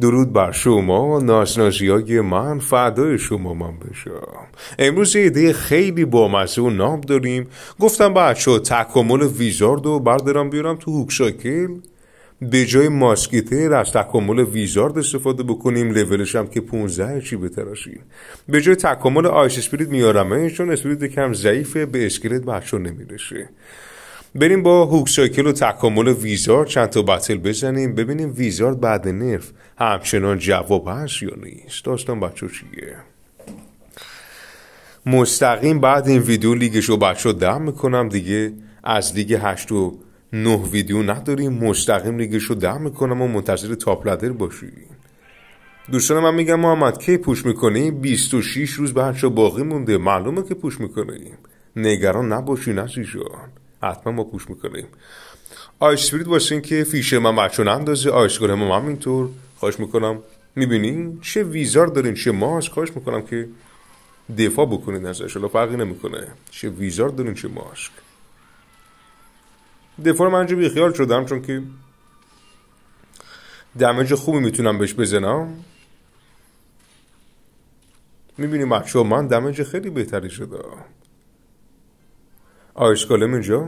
درود بر شما ناشناشی های من فردای شما من بشم امروز یه ایده خیلی بامزه و نام داریم گفتم بچه تکامل ویزارد رو بردارم بیارم تو هوک به جای ماسکیتر از تکامل ویزارد استفاده بکنیم لولش هم که 15 چی بتراشیم به جای تکامل آیس اسپریت میارم چون اسپریت کم ضعیفه به اسکلت بچه نمیرشه بریم با هوک شاکل و تکامل ویزارد چند تا بتل بزنیم ببینیم ویزارد بعد نرف همچنان جواب هست یا نیست داستان بچه چیه مستقیم بعد این ویدیو لیگش رو بچه ها میکنم دیگه از لیگ هشت و نه ویدیو نداریم مستقیم لیگش رو دم میکنم و منتظر تاپ لدر باشیم دوستان من میگم محمد کی پوش میکنی 26 روز بچه باقی مونده معلومه که پوش میکنیم نگران نباشین عزیزان حتما ما پوش میکنیم آیش اسپریت واسه که فیشه من بچون اندازه آیش هم اینطور خواهش میکنم میبینین چه ویزار دارین چه ماسک خواهش میکنم که دفاع بکنین ازش حالا فرقی نمیکنه چه ویزار دارین چه ماسک دفاع من جو بیخیال شدم چون که دمج خوبی میتونم بهش بزنم میبینیم بچه من دمج خیلی بهتری شده آیس اینجا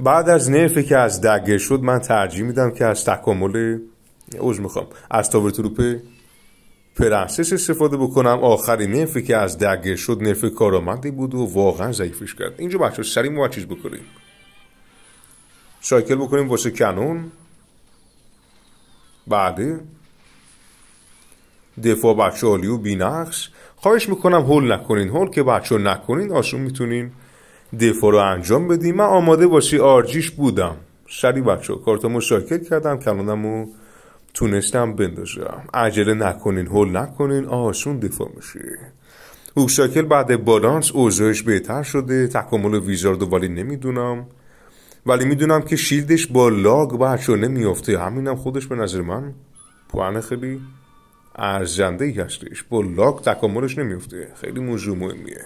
بعد از نرفی که از دگه شد من ترجیح میدم که از تکامل اوز میخوام از تاور تروپ پرنسس استفاده بکنم آخری نرفی که از دگه شد نرف کارآمدی بود و واقعا ضعیفش کرد اینجا بچه سریع و چیز بکنیم سایکل بکنیم واسه کنون بعده دفاع بچه عالی و بینقص خواهش میکنم هول نکنین هول که بچه نکنین آسون میتونین دفاع رو انجام بدیم من آماده باشی آرجیش بودم شری بچه کارتو شاکر کردم کلانمو تونستم بندازم عجله نکنین هول نکنین آسون دفاع میشه هوشاکل بعد بالانس اوضاعش بهتر شده تکامل ویزاردو ولی نمیدونم ولی میدونم که شیلدش با لاگ بچه نمیافته همینم خودش به نظر من پوان خیلی ارزنده هستش با لاگ تکاملش نمیفته خیلی موضوع مهمیه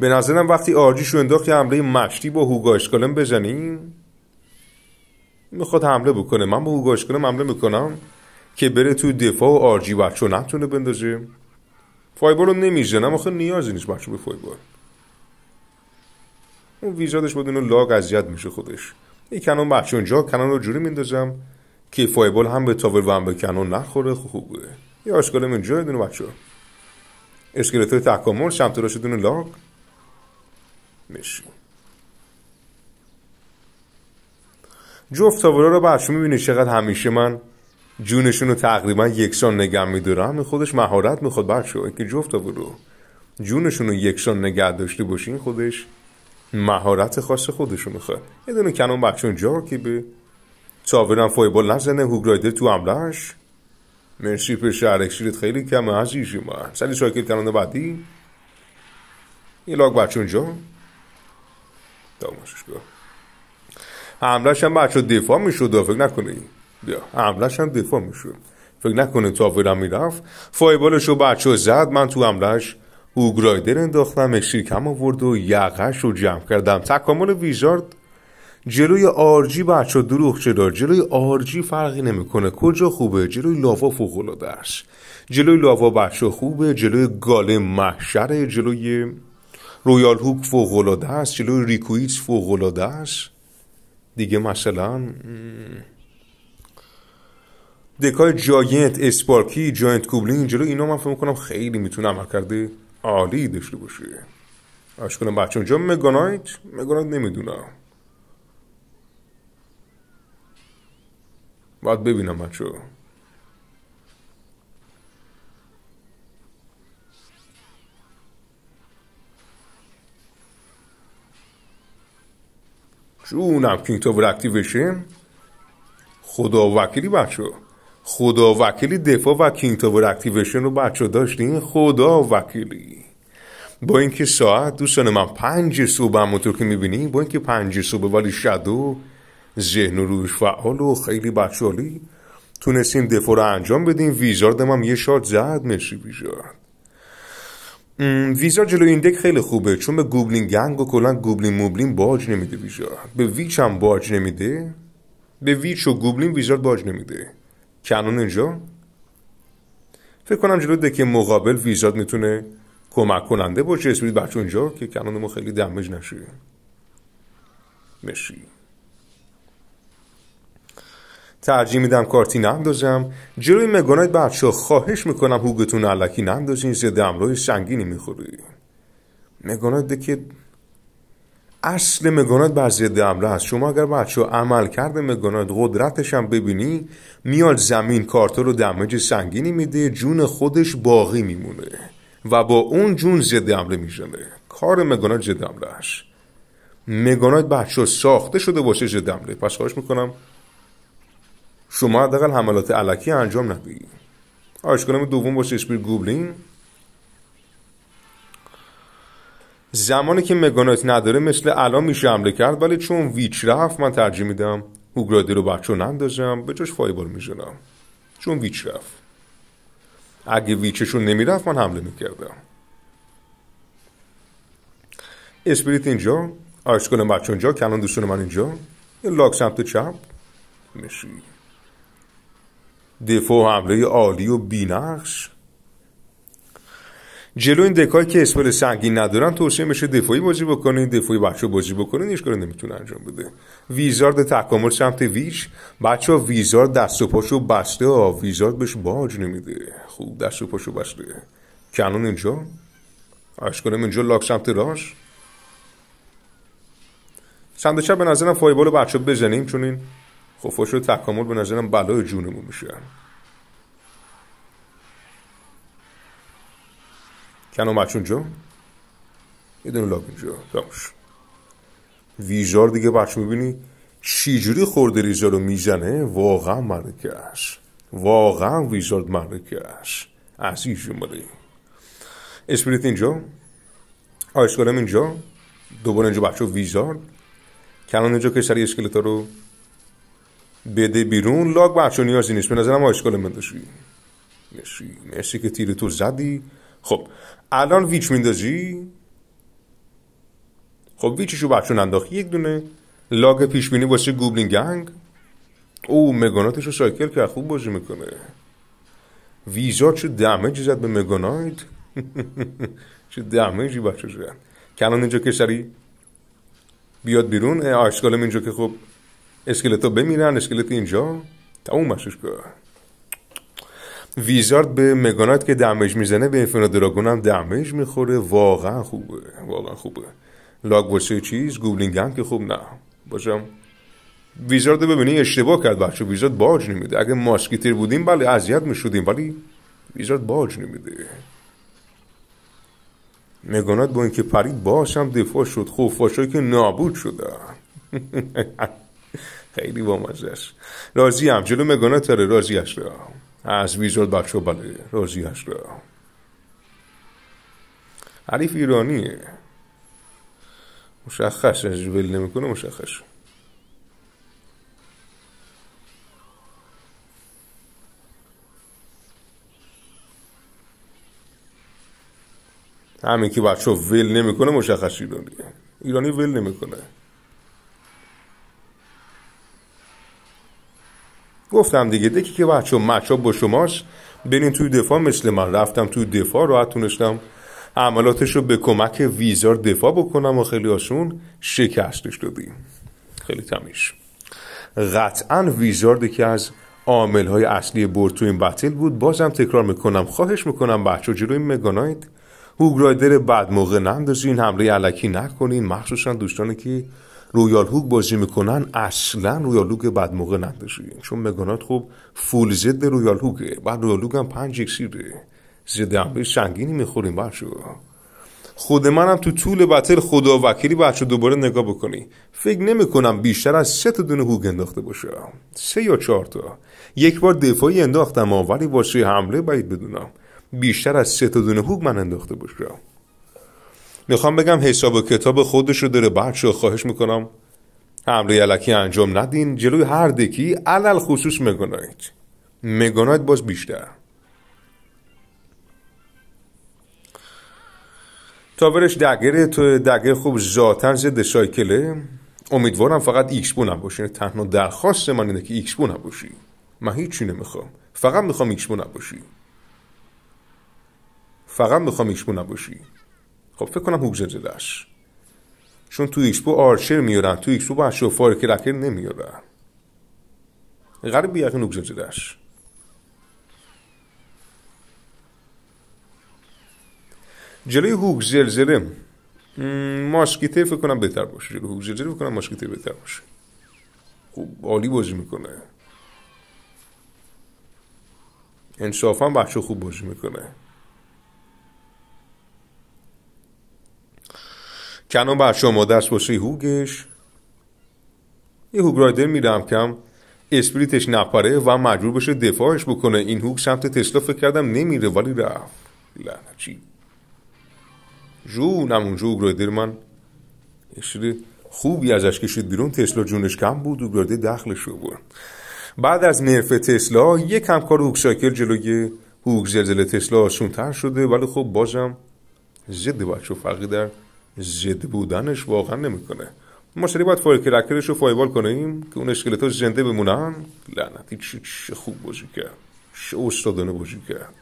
به نظرم وقتی رو انداخت که حمله مشتی با هوگاش کلم بزنیم میخواد حمله بکنه من با هوگاش کلم حمله میکنم که بره تو دفاع و آرژی بچه نتونه بندازه فایبر رو نمیزنم آخه نیازی نیست بچه به فایبر اون ویزادش بود اونو لاگ اذیت میشه خودش این کنون بچه اونجا کنون رو جوری میندازم که فایبال هم به تاور و هم به کنون نخوره خب، خوبه یا اشکالم اینجا دونه بچه ها های تکامل سمت دونه لاگ میشیم جفت رو بچه میبینی چقدر همیشه من جونشون رو تقریبا یکسان نگه میدارم خودش مهارت میخواد بچه که جفت جونشون رو یکسان نگه داشته باشین خودش مهارت خاص خودش رو میخواد یه دونه کنون بچه اونجا که به تاورم فایبال نزنه هوگرایدر تو عملش مرسی شهرک شیرت خیلی کمه عزیزی من سری ساکل کنان بعدی یه لاک بچه تماشاش کن هم بچه دفاع میشد فکر نکنه بیا حملش هم دفاع میشد فکر نکنه فیرم میرفت فایبالش رو بچه زد من تو حملش اوگرایدر انداختم کم آورد و یقش رو جمع کردم تکامل ویژارد جلوی آرژی بچه دروغ چرا جلوی آرژی فرقی نمیکنه کجا خوبه جلوی لاوا فوق العاده جلوی لاوا بچه خوبه جلوی گاله محشره جلوی رویال هوک فوقلاده است جلوی ریکویچ فوقلاده است دیگه مثلا دکای جاینت اسپارکی جاینت کوبلین جلو اینا من فکر کنم خیلی میتونه عمل کرده عالی داشته باشه آش کنم بچه اونجا مگانایت مگانایت نمیدونم باید ببینم بچه جونم کینگ تاور اکتیویشن خدا وکیلی بچه خدا وکیلی دفاع و کینگ تاور اکتیویشن رو بچه داشتین خدا وکیلی با اینکه ساعت دوستان من پنج صبح همونطور که میبینی با اینکه پنج صبح ولی شدو ذهن و روش فعال و خیلی بچالی تونستیم دفاع رو انجام بدیم ویزارد هم یه شاد زد میشی ویزارد ویزا جلو این خیلی خوبه چون به گوبلین گنگ و کلا گوبلین موبلین باج نمیده ویزا به ویچ هم باج نمیده به ویچ و گوبلین ویزارد باج نمیده کنون اینجا فکر کنم جلو دک مقابل ویزاد میتونه کمک کننده باشه اسمید بچه اونجا که کنون ما خیلی دمج نشه مشی ترجیح میدم کارتی نندازم جلوی مگانایت بچه خواهش میکنم هوگتون علکی نندازین زد دمروی سنگینی میخوری مگانایت که اصل مگانات بر ضد امره است شما اگر بچه عمل کرده مگانایت قدرتش ببینی میاد زمین کارتا رو دمج سنگینی میده جون خودش باقی میمونه و با اون جون ضد امره میزنه کار مگانایت زده امره است مگانات بچه ساخته شده باشه ضد پس خواهش میکنم شما حداقل حملات علکی انجام ندهید کنم دوم با شکسپیر گوبلین زمانی که مگانایت نداره مثل الان میشه حمله کرد ولی چون ویچ رفت من ترجیح میدم هوگرادی رو بچه نندازم به جاش فایبر میزنم چون ویچ رفت اگه ویچشون نمیرفت من حمله میکردم اسپریت اینجا آشکال بچه اونجا کنان دوستون من اینجا لاک سمت چپ میشید دفاع و حمله عالی و بینقش جلو این دکایی که اسپل سنگین ندارن توصیه میشه دفاعی بازی بکنین دفاعی بچه بازی بکنین هیچ نمیتونه انجام بده ویزارد تکامل سمت ویش بچه ها ویزارد دست و پاشو بسته ها ویزارد بهش باج نمیده خوب دست و پاشو بسته کنون اینجا کنم اینجا لاک سمت راش سمت چپ به نظرم فایبال بچه بزنیم چون این خفاش خب رو تکامل به نظرم بلای جونمون میشه کنو مچون جو؟ یه دونه لاگ اینجا ویزار دیگه بچه میبینی چیجوری خورده ریزا رو میزنه واقعا مرکش واقعا ویزارد مرکش عزیز جمالی اسپریت اینجا آیسکالم اینجا دوباره اینجا بچه ویزارد کنان اینجا که سری اسکلتا رو بده بیرون لاک بچه نیازی نیست به نظرم اشکال داشی مرسی مرسی که تیر تو زدی خب الان ویچ میندازی خب ویچشو بچون انداخ یک دونه لاگ پیش بینی باشه گوبلین گنگ او مگاناتش رو سایکل که خوب بازی میکنه ویزا چه دمیج زد به مگانایت چه دمیجی بچه زد کنان اینجا کسری بیاد بیرون اشکالم اینجا که خب اسکلتو بمیرن اسکلت اینجا مشوش که ویزارد به مگانات که دمیج میزنه به انفینا دراگون هم دمیج میخوره واقعا خوبه واقعا خوبه لاگ واسه چیز گوبلینگ هم که خوب نه باشم ویزارد ببینی اشتباه کرد بچه ویزارد باج نمیده اگه ماسکیتر بودیم بله اذیت میشدیم ولی ویزارد باج نمیده مگانات با اینکه پرید باش هم دفاع شد خوفاش که نابود شده خیلی با مزش راضی هم جلو مگانه داره راضیش از ویزول بچه بله راضیش هست حریف ایرانیه مشخص از ول نمیکنه مشخص همین که بچه ویل نمیکنه مشخص ایرانیه ایرانی ویل نمیکنه گفتم دیگه دکی که بچه مچا با شماست برین توی دفاع مثل من رفتم توی دفاع راحت تونستم عملاتش رو به کمک ویزار دفاع بکنم و خیلی آسون شکستش دادیم خیلی تمیش قطعا ویزارد که از عامل های اصلی برد تو این بتل بود بازم تکرار میکنم خواهش میکنم بچه جلوی مگانایت هوگرایدر بعد موقع نندازین حمله علکی نکنین مخصوصا دوستانی که رویال هوک بازی میکنن اصلا رویال هوک بد موقع نداشتیم چون مگانات خب فول ضد رویال هوکه بعد رویال هوک هم پنج اکسیره ضد حمله سنگینی میخوریم بچه خود منم تو طول بتل خدا وکیلی بچه دوباره نگاه بکنی فکر نمیکنم بیشتر از سه تا دونه هوگ انداخته باشه سه یا چهار تا یک بار دفاعی انداختم ولی واسه حمله باید بدونم بیشتر از سه تا دونه هوک من انداخته باشم میخوام بگم حساب و کتاب رو داره بچه خواهش میکنم حمله علکی انجام ندین جلوی هر دکی علل خصوص مگانایت مگنایت باز بیشتر تاورش دگره تو دگه خوب ذاتن ضد سایکله امیدوارم فقط ایکس بو نباشین تنها درخواست من اینه که ایکس بو نباشی من هیچی نمیخوام فقط میخوام ایکس بو نباشی فقط میخوام ایکس بو نباشی خب فکر کنم هوگز داشت چون تو ایکسپو آرچر میارن تو ایکسپو بچه که رکر نمیارن بیاقی بیقین هوگز داشت جلوی هوک زلزله ماسکیته فکر کنم بهتر باشه جلوی هوک زلزله فکر کنم ماسکیته بهتر باشه خوب عالی بازی میکنه انصافا بچه خوب بازی میکنه کنان بر شما دست باشه هوگش یه هوگ رایدر میرم کم اسپریتش نپره و مجبور بشه دفاعش بکنه این هوگ سمت تسلا فکر کردم نمیره ولی رفت لعنتی جونم اونجا هوگ رایدر من اشتره خوبی ازش کشید بیرون تسلا جونش کم بود و گرده دخلش رو برد بعد از نرف تسلا یکم کار هوگ شاکر جلوی هوگ زلزله تسلا آسونتر شده ولی خب بازم زده بچه فرقی در زنده بودنش واقعا نمیکنه ما سری باید فایل کرکرش رو فایبال کنیم که اون اسکلت زنده بمونن لعنتی چه, چه خوب بازی که چه استادانه بازی کرد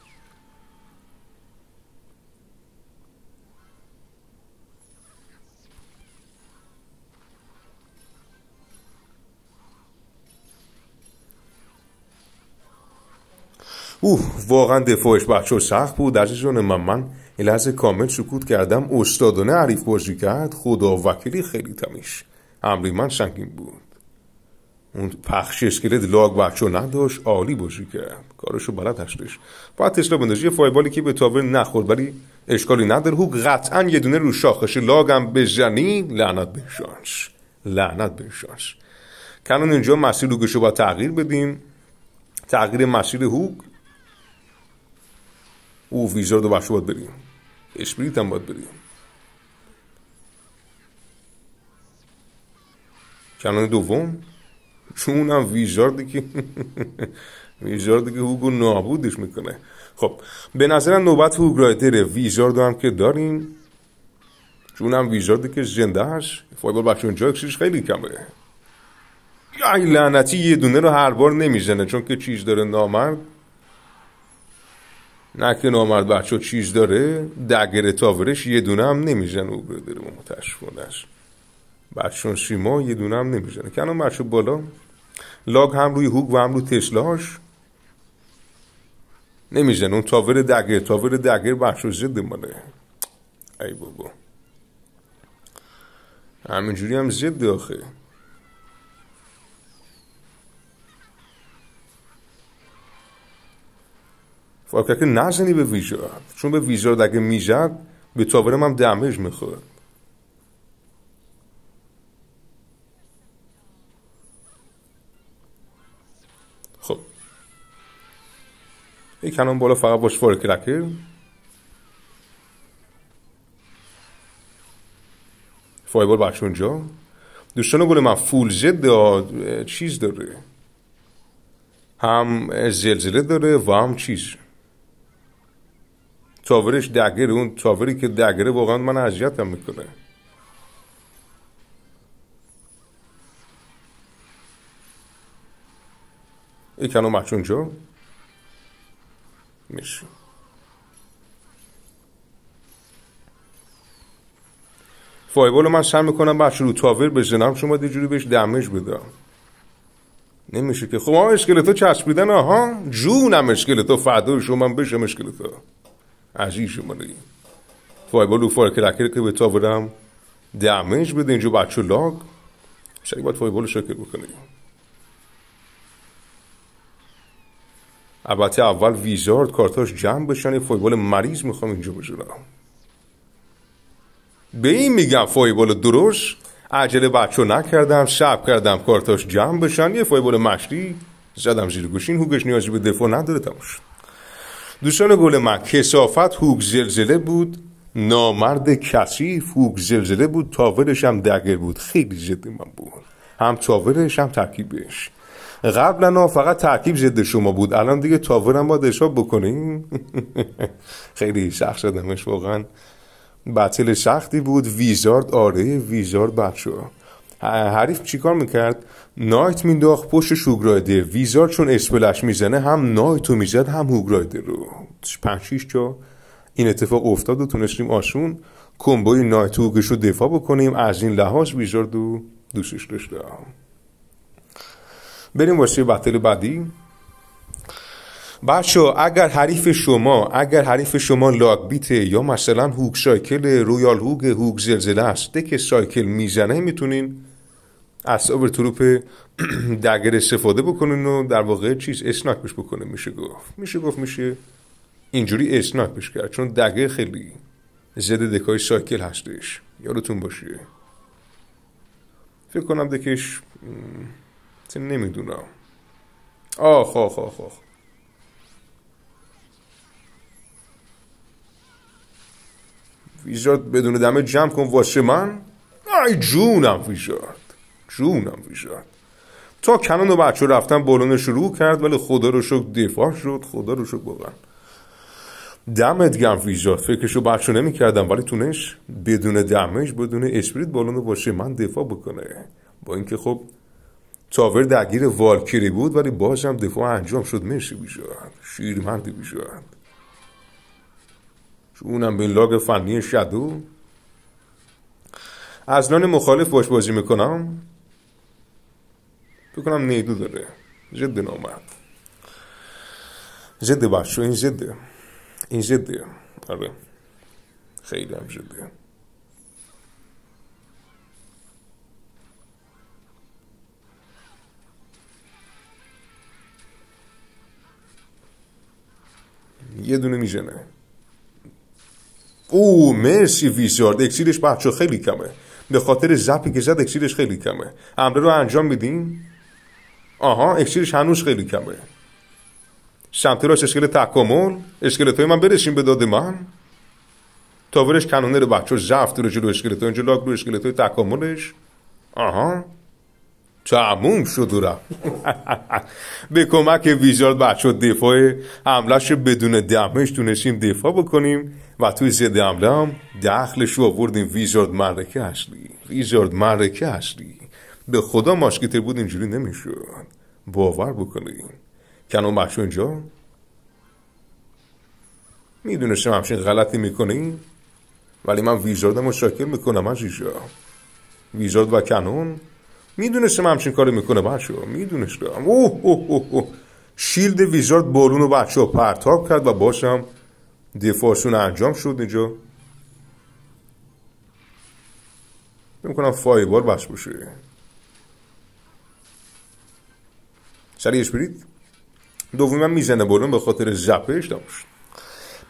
اوه واقعا دفاعش بچه سخت بود عزیزان من من یه لحظه کامل سکوت کردم استادانه عریف بازی کرد خدا وکیلی خیلی تمیش امری من سنگین بود اون پخش اسکلت لاگ بچه نداشت عالی بازی کرد کارشو بلد هستش بعد تسلا بندازی فایبالی که به تاور نخورد ولی اشکالی نداره هو قطعا یه دونه رو شاخش لاگم بزنی لعنت به شانس لعنت به شانس کنون اینجا مسیر لوگشو با تغییر بدیم تغییر مسیر هوک او ویزار دو باید بریم اسپریت هم باید بریدم کنان دوم چون هم ویژاردی که ویژاردی که هوگو نابودش میکنه خب به نظرم نوبت هوگرایتره ویژاردو هم که داریم چون هم ویژاردی که زنده هست فایبر بکشون جای خیلی کمه یا لعنتی یه دونه رو هر بار نمیزنه چون که چیز داره نامرد که نامرد بچه چیز داره دگر تاورش یه دونه هم نمیزن او و متشفونش بچون شیما یه دونه هم نمیزنه کنم بچه بالا لاگ هم روی هوگ و هم روی تسلاش نمیزن اون تاور دگر تاور دگر بچه زد ماله ای بابا همینجوری هم زده آخه فاکر نزنی به ویژه چون به ویژه اگه میزد به تاورم هم دمج میخورد خب این کنان بالا فقط باش فارکرکر رکر فایبال اونجا دوستان گل من فول چیز داره هم زلزله داره و هم چیز تاورش دگره اون تاوری که دقیقه واقعا من هم میکنه کنو مچ جو میشه فایبال من سر میکنم بچه رو تاور بزنم شما دیجوری بهش دمش بدم نمیشه که خب ها اسکلتا چسبیدن آها جونم اسکلتا فدای شما من بشم اسکلتا عزیز منی فایبال و فارکلکر که به تو آوردم بده اینجا بچه لاگ شکل باید فایبال شکل بکنی البته اول ویزارد کارتاش جمع بشن یه فایبال مریض میخوام اینجا بجرم به این میگم فایبال درست عجله بچه نکردم شب کردم کارتاش جمع بشن یه فایبال مشری زدم زیر گوشین هوگش نیازی به دفاع نداره تموم دوستان گل من کسافت هوک زلزله بود نامرد کثیف هوک زلزله بود تاولش هم دقیق بود خیلی جدی من بود هم تاولش هم ترکیبش قبلا فقط ترکیب ضد شما بود الان دیگه تاورم با دشاب بکنیم خیلی سخت شدمش واقعا بطل سختی بود ویزارد آره ویزارد بچه حریف چیکار میکرد نایت مینداخت پشت شوگرایدر ویزار چون اسپلش میزنه هم نایتو رو میزد هم هوگرایده رو پنج شیش جا این اتفاق افتاد و تونستیم آسون کمبای نایت هوگش رو دفاع بکنیم از این لحاظ ویزار دو دوستش داشتم بریم واسه بطل بعدی بچه اگر حریف شما اگر حریف شما لاک بیته یا مثلا هوک سایکل رویال هوگ هوگ زلزله است که سایکل میزنه میتونین اصاب تروپ دگر استفاده بکنن و در واقع چیز اسناک بش بکنه میشه گفت میشه گفت میشه اینجوری اسناک بش کرد چون دگه خیلی زده دکای ساکل هستش یادتون باشه فکر کنم دکش نمیدونم آخ خب، آخ خب، آخ خب، آخ ویژاد بدون دمه جمع کن واسه من ای جونم ویژاد جونم ویژن تا کنان و بچه رفتن بلونه شروع کرد ولی خدا رو شکر دفاع شد خدا رو شکر واقعا دمت گم ویژا فکرشو بچه نمی کردم ولی تونش بدون دمش بدون اسپریت بالون باشه من دفاع بکنه با اینکه خب تاور درگیر والکیری بود ولی بازم دفاع انجام شد مرسی بیشان شیرمند بیشان اونم به لاگ فنی شدو نان مخالف باش بازی میکنم بکنم نیدو داره جد نامرد جد بچه این جده این جده آره خیلی هم جده یه دونه میزنه او مرسی ویزارد اکسیرش بچه خیلی کمه به خاطر زپی که زد اکسیرش خیلی کمه امره رو انجام میدیم آها اکسیرش هنوز خیلی کمه سمت راست اسکل تکامل اسکلت های من برسیم به داده من تاورش رو بچه زفت رو جلو اسکلت اینجا لاک رو اسکلت های تکاملش آها تموم شد به کمک ویزارد بچه دفاع حملش بدون دمش تونستیم دفاع بکنیم و توی ضد حمله هم دخلش رو آوردیم ویزارد مرکه اصلی ویزارد مرکه اصلی به خدا مشکتر بود اینجوری نمیشه باور بکنی کنو محشو اینجا میدونستم همشین غلطی میکنی ولی من ویزاردم رو شاکر میکنم اینجا ویزارد و کنون میدونستم همچین کاری میکنه بچه میدونستم اوه شیلد ویزارد بارون و بچه پرتاب کرد و باشم دفاعشون انجام شد اینجا نمیکنم فایبار بس باشه سری اسپریت من میزنه برون به خاطر زپش داشت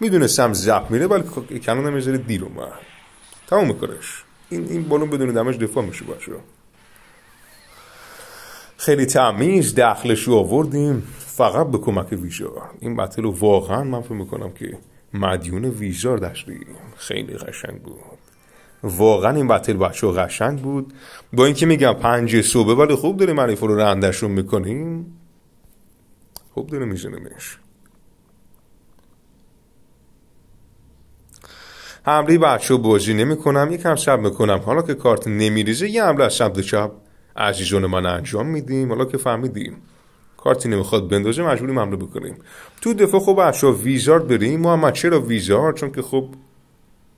میدونه سم زپ میره ولی خب هم نمیذاره دیر اومد تمام کارش این این بالون بدون دمش دفاع میشه باشه خیلی تمیز دخلش رو آوردیم فقط به کمک ویژا این بتل رو واقعا من فکر میکنم که مدیون ویژار داشتیم خیلی قشنگ بود واقعا این بطل بچه قشنگ بود با اینکه میگم پنج صبح ولی خوب داریم معرفه رو رندشون میکنیم خب داره میشنمش حمله بچه و باجی نمی کنم یکم شب میکنم حالا که کارت نمیریزه یه حمله از شب دو شب عزیزون من انجام میدیم حالا که فهمیدیم کارتی نمیخواد بندازه مجبوریم حمله بکنیم تو دفعه خب بچه ویزارد بریم محمد چرا ویزارد چون که خب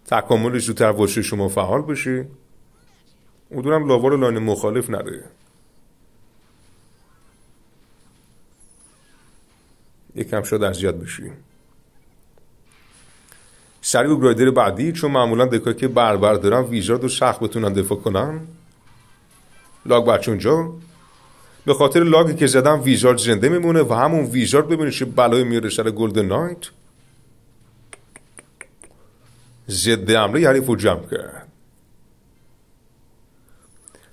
تکامل زودتر واسه شما فعال بشه دورم لاوار لانه مخالف نره یکم شاید از یاد بشویم. سریع و گرایدر بعدی چون معمولا دکایی که بربر دارن ویزارد رو سخت بتونن دفاع کنن لاگ بچه اونجا به خاطر لاگی که زدم ویزارد زنده میمونه و همون ویزارد ببینید چه بلای میاره سر گلدن نایت ضد حمله حریف یعنی کرد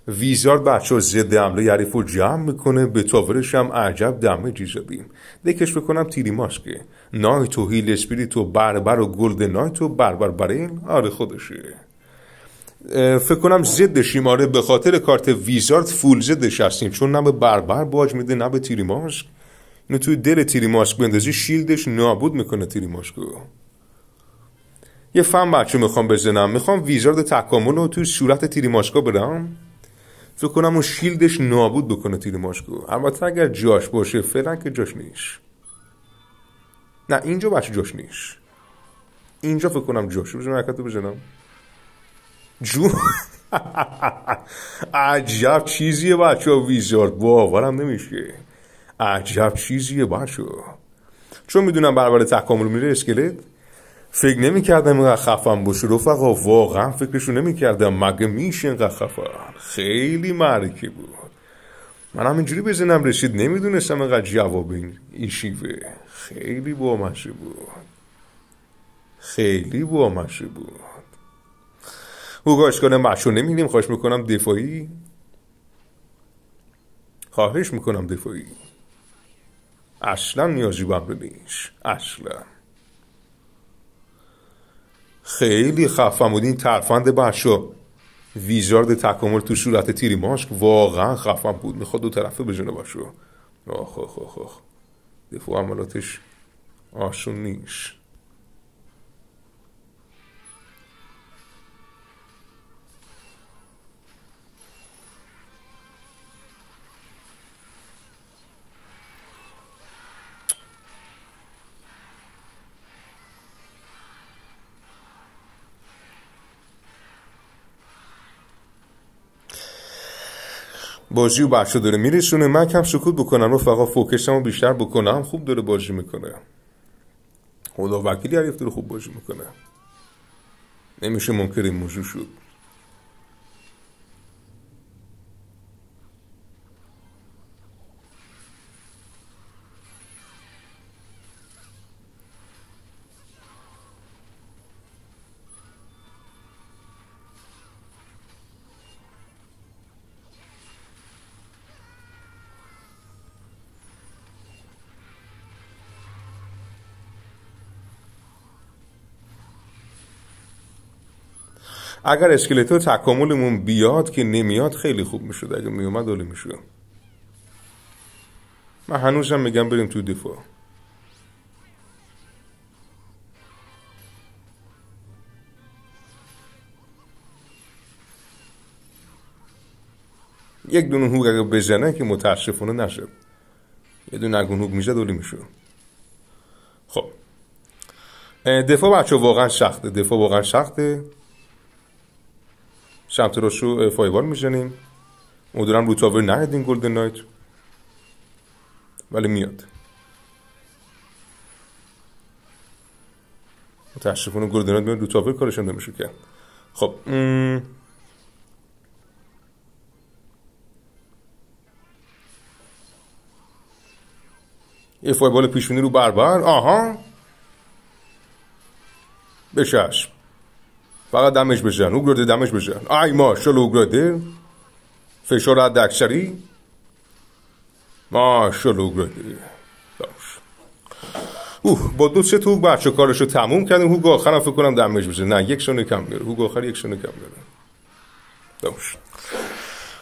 ویزارد بچه ها زده حمله یریف رو جمع میکنه به تاورش هم عجب دمه بیم دکش بکنم تیری ماسکه نایت و هیل اسپیریت و بربر و گلد نایت و بربر برین آره خودشه فکر کنم زد شیماره به خاطر کارت ویزارد فول زده هستیم چون نه به بربر باج میده نه به تیری ماسک اینو توی دل تیری ماسک بندازی شیلدش نابود میکنه تیری ماسکو یه فهم بچه میخوام بزنم میخوام ویزارد تکامل رو توی صورت تیری ماسکا برم فکر کنم اون شیلدش نابود بکنه تیر ماشکو البته اگر جاش باشه فعلا که جاش نیش نه اینجا بچه جاش نیش اینجا فکر کنم جاش بشه بزنم. بجنم جو عجب چیزیه بچه ویزارد باورم نمیشه عجب چیزیه بچه چون میدونم برابر تکامل میره اسکلت فکر نمیکردم اینقدر خفم باشه رفقا واقعا فکرشو نمیکردم مگه میشه اینقدر خفم خیلی مرکی بود من هم اینجوری به رسید نمیدونستم اینقدر جواب این شیوه خیلی بامشه بود خیلی بامشه بود هوگاش کنه محشو نمیدیم خواهش میکنم دفاعی خواهش میکنم دفاعی اصلا نیازی به امر اصلا خیلی خفم بود این ترفند بحشا ویژارد تکامل تو شورت تیری ماشک واقعا خفم بود میخواد دو طرفه بجونه باشه آخ آخ آخ آخ عملاتش آشون نیش بازی و بچه داره میرسونه من کم سکوت بکنم رفقا فوکسم رو بیشتر بکنم خوب داره بازی میکنه خدا وکیلی یک داره خوب بازی میکنه نمیشه منکر این موضوع شد اگر اسکلتو تکاملمون بیاد که نمیاد خیلی خوب میشد اگه میومد عالی میشد من هنوزم میگم بریم تو دفاع یک دونه هوگ اگه بزنه که متاسفانه نشد یه دونه اگه هوگ میزد اولی میشه خب دفاع بچه واقعا سخته دفاع واقعا سخته شب تراشو فایوار میشنیم امیدوارم رو تاور نهدین گلدن نایت ولی میاد تشریفون گلدن نایت میاد رو تاور کارشون نمیشه خب یه فایبال پیشونی رو بربر آها به چشم فقط دمش بشن گرده دمش بشن ai mașallah ugrăde فشار de ما mașallah ugrăde اوه با دو سه تو بچه کارشو تموم کردیم هوگو آخر فکر کنم دمش بشه نه یک شانه کم داره هوگو آخر یک شانه کم داره دمش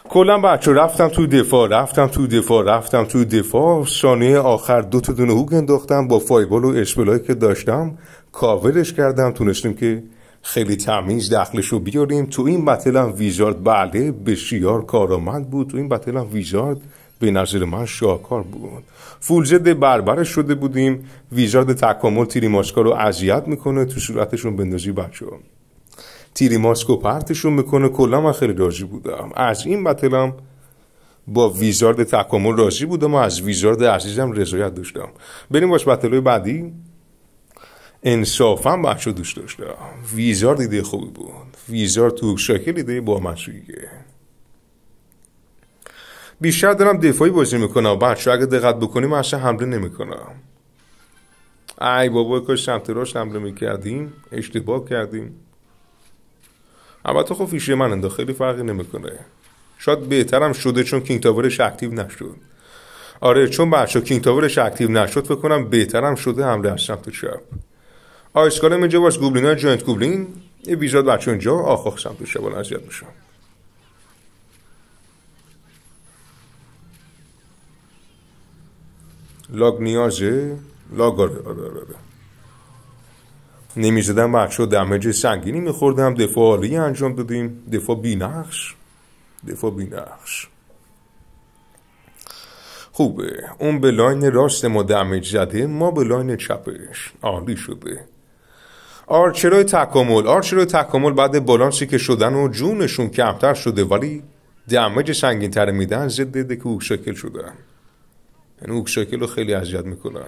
کلا بچه رفتم تو دفاع رفتم تو دفاع رفتم تو دفاع شانه آخر دو تا دونه هوگ انداختم با فایبال و اشبلایی که داشتم کاورش کردم تونستیم که خیلی تمیز دخلش رو بیاریم تو این بتل هم ویزارد بله بسیار کارآمد بود تو این بتل هم ویزارد به نظر من شاهکار بود فولزد بربرش شده بودیم ویزارد تکامل تیریماسکا رو اذیت میکنه تو صورتشون بندازی بچه ماسکو پرتشون میکنه کلا من خیلی راضی بودم از این هم با ویزارد تکامل راضی بودم و از ویزارد عزیزم رضایت داشتم بریم باش بعدی انصافا بچه دوست داشتم ویزار دیده خوبی بود ویزار تو شاکل دیده با مشویگه بیشتر دارم دفاعی بازی میکنم بچه اگه دقت بکنیم اصلا حمله نمیکنم ای بابا کاش سمت راست حمله میکردیم اشتباه کردیم البته خب فیشه من انده خیلی فرقی نمیکنه شاید بهترم شده چون کینگ تاورش اکتیو نشد آره چون بچه کینگ تاورش اکتیو نشد فکر کنم بهترم شده حمله از سمت چپ آیسکال اینجا باز گوبلین های گوبلین یه بیزاد بچه اینجا آخوخ سمت شبان میشم لاگ نیازه لاگ آره آره آره, آره. نمیزدن بچه دمج سنگینی میخوردم دفاع عالی انجام دادیم دفاع بی نخش دفاع بی خوبه اون به لاین راست ما دمج زده ما به لاین چپش عالی شده آرچرای تکامل آرچرای تکامل بعد بالانسی که شدن و جونشون کمتر شده ولی دمج سنگین تر میدن ضد ده که اوکشاکل شدن یعنی اوکشاکل رو خیلی اذیت میکنن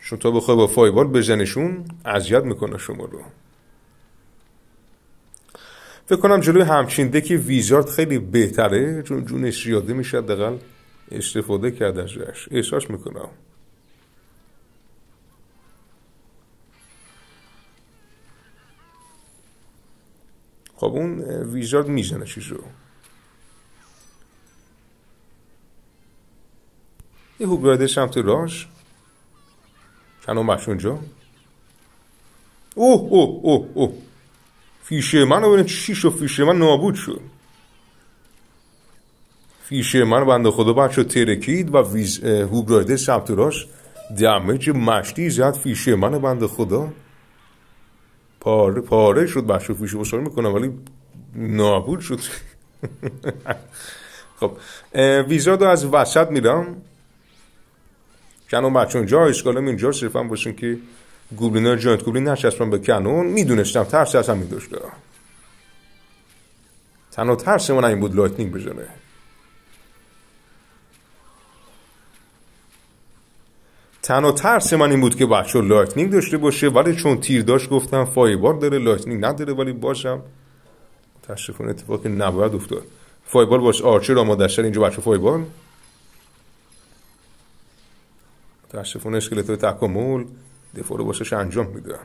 چون تا بخوای با فایبال بزنشون اذیت میکنه شما رو فکر کنم جلوی همچین دکی ویزارد خیلی بهتره چون جونش زیاده میشه دقل استفاده کرد ازش احساس میکنم خب اون میزنه چیز رو یه هوگراده سمت راش چند بخش اونجا اوه او اوه اوه فیشه من رو ببینید چی شد فیشه من نابود شد فیشه من بنده خدا بچه ترکید و هوگرایده سمت راش دمج مشتی زد فیشه من بند خدا پاره پاره شد مشروف میشه بسار میکنم ولی نابود شد خب ویزا رو از وسط میرم کنون بچه اونجا اشکالم اینجا صرفا باشون که گوبلینا جانت گوبلین نشستم به کنون میدونستم ترس از هم دارم تنها ترس من این بود لایتنینگ بزنه تنها ترس من این بود که بچه لایتنینگ داشته باشه ولی چون تیر داشت گفتم فایبار داره لایتنینگ نداره ولی باشم تشریفون اتفاق نباید افتاد فایبال باش آرچر آمادشتر اینجا بچه فایبال تشریفون اشکلت تکامل دفاع رو باشش انجام میدم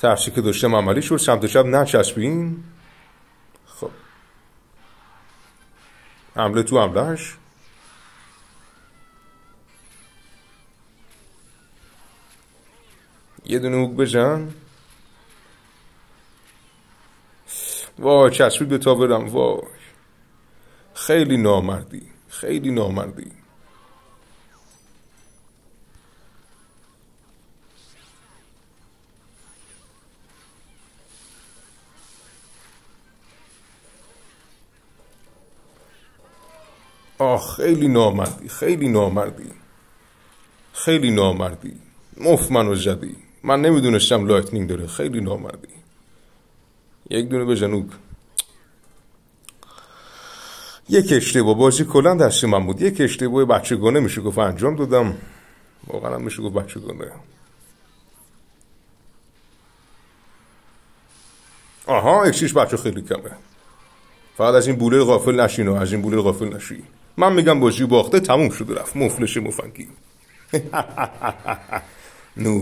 ترسی که داشتم عملی شد شب نه شب حمله تو حملهش یه دونه اوک بزن وای چسبید به برم وای خیلی نامردی خیلی نامردی آه خیلی نامردی خیلی نامردی خیلی نامردی مف منو زدی من نمیدونستم لایتنینگ داره خیلی نامردی یک دونه به جنوب یک اشتباه بازی کلا دست من بود یک اشتباه بچگانه میشه گفت انجام دادم واقعا میشه گفت بچگانه آها اکسیش بچه خیلی کمه فقط از این بوله غافل نشین از این بوله غافل نشین من میگم باشی باخته تموم شده رفت مفلش مفنگی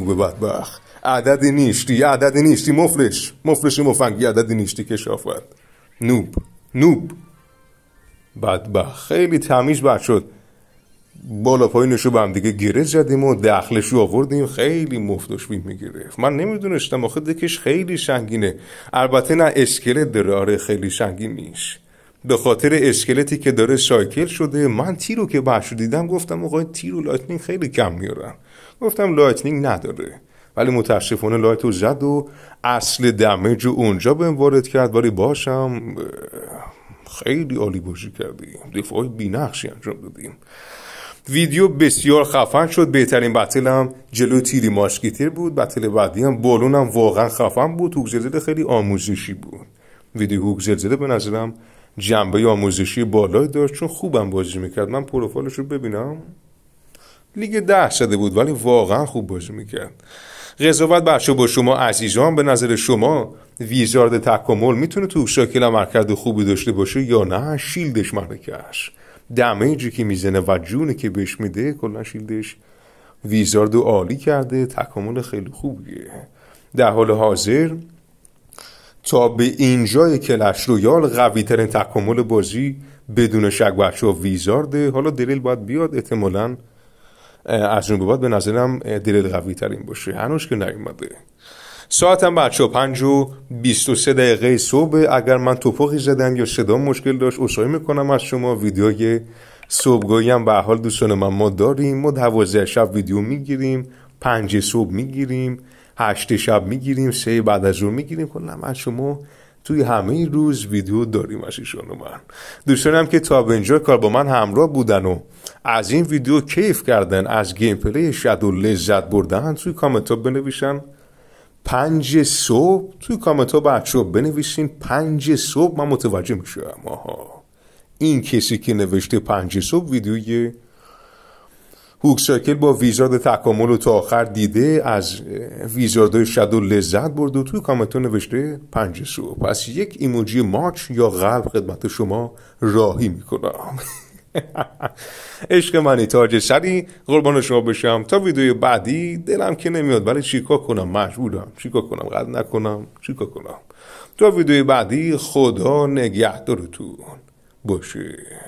به بدبخ عددی نیشتی عددی نیشتی مفلش مفلش مفنگی عددی نیشتی شافت نوب نوب بدبخ خیلی تمیز بد شد بالا پایینش رو به هم دیگه گره زدیم و دخلش رو آوردیم خیلی مفتش بیم میگرفت من نمیدونستم آخه دکش خیلی شنگینه البته نه اسکلت داره آره خیلی شنگین نیست به خاطر اشکلتی که داره شاکل شده من تیرو که بحشو دیدم گفتم تیر تیرو لایتنینگ خیلی کم میارن گفتم لایتنینگ نداره ولی متاسفانه لایت و زد و اصل دمیج و اونجا به وارد کرد ولی باشم خیلی عالی باشی کردیم بی بینقشی انجام دادیم ویدیو بسیار خفن شد بهترین بتل هم جلو تیری ماشکیتر بود بتل بعدی هم بالون هم واقعا خفن بود هوک خیلی آموزشی بود ویدیو هوک به نظرم جنبه آموزشی بالای داشت چون خوبم بازی میکرد من پروفایلش رو ببینم لیگ ده شده بود ولی واقعا خوب بازی میکرد قضاوت بر با شما عزیزان به نظر شما ویزارد تکامل میتونه تو شاکل مرکز خوبی داشته باشه یا نه شیلدش مرکش دمیجی که میزنه و جونی که بهش میده کلا شیلدش ویزارد عالی کرده تکامل خیلی خوبیه در حال حاضر تا به اینجای کلش رویال قوی ترین تکامل بازی بدون شک بچه و ویزارده حالا دلیل باید بیاد احتمالا از اون باید به نظرم دلیل قوی ترین باشه هنوز که نیومده ساعت هم بچه ها پنج و بیست دقیقه صبح اگر من توپاقی زدم یا صدا مشکل داشت اسای میکنم از شما ویدیوی صبحگاهی هم به حال دوستان من ما داریم ما دوازه شب ویدیو میگیریم پنج صبح میگیریم هشت شب میگیریم سه بعد از اون میگیریم کنم خب از شما توی همه روز ویدیو داریم از و من دوستانم که تا به اینجا کار با من همراه بودن و از این ویدیو کیف کردن از گیم پلی و لذت بردن توی کامنت ها بنویسن پنج صبح توی کامنت ها بچه بنویسین پنج صبح من متوجه میشم آها این کسی که نوشته پنج صبح ویدیوی هوک با ویزاد تکامل رو تا آخر دیده از شد و لذت برد و توی کامنت نوشته پنج سو پس یک ایموجی ماچ یا قلب خدمت شما راهی میکنم عشق منی تاج سری قربان شما بشم تا ویدیو بعدی دلم که نمیاد ولی چیکا کنم مجبورم چیکار کنم قد نکنم چیکار کنم تا ویدیو بعدی خدا نگهدارتون باشه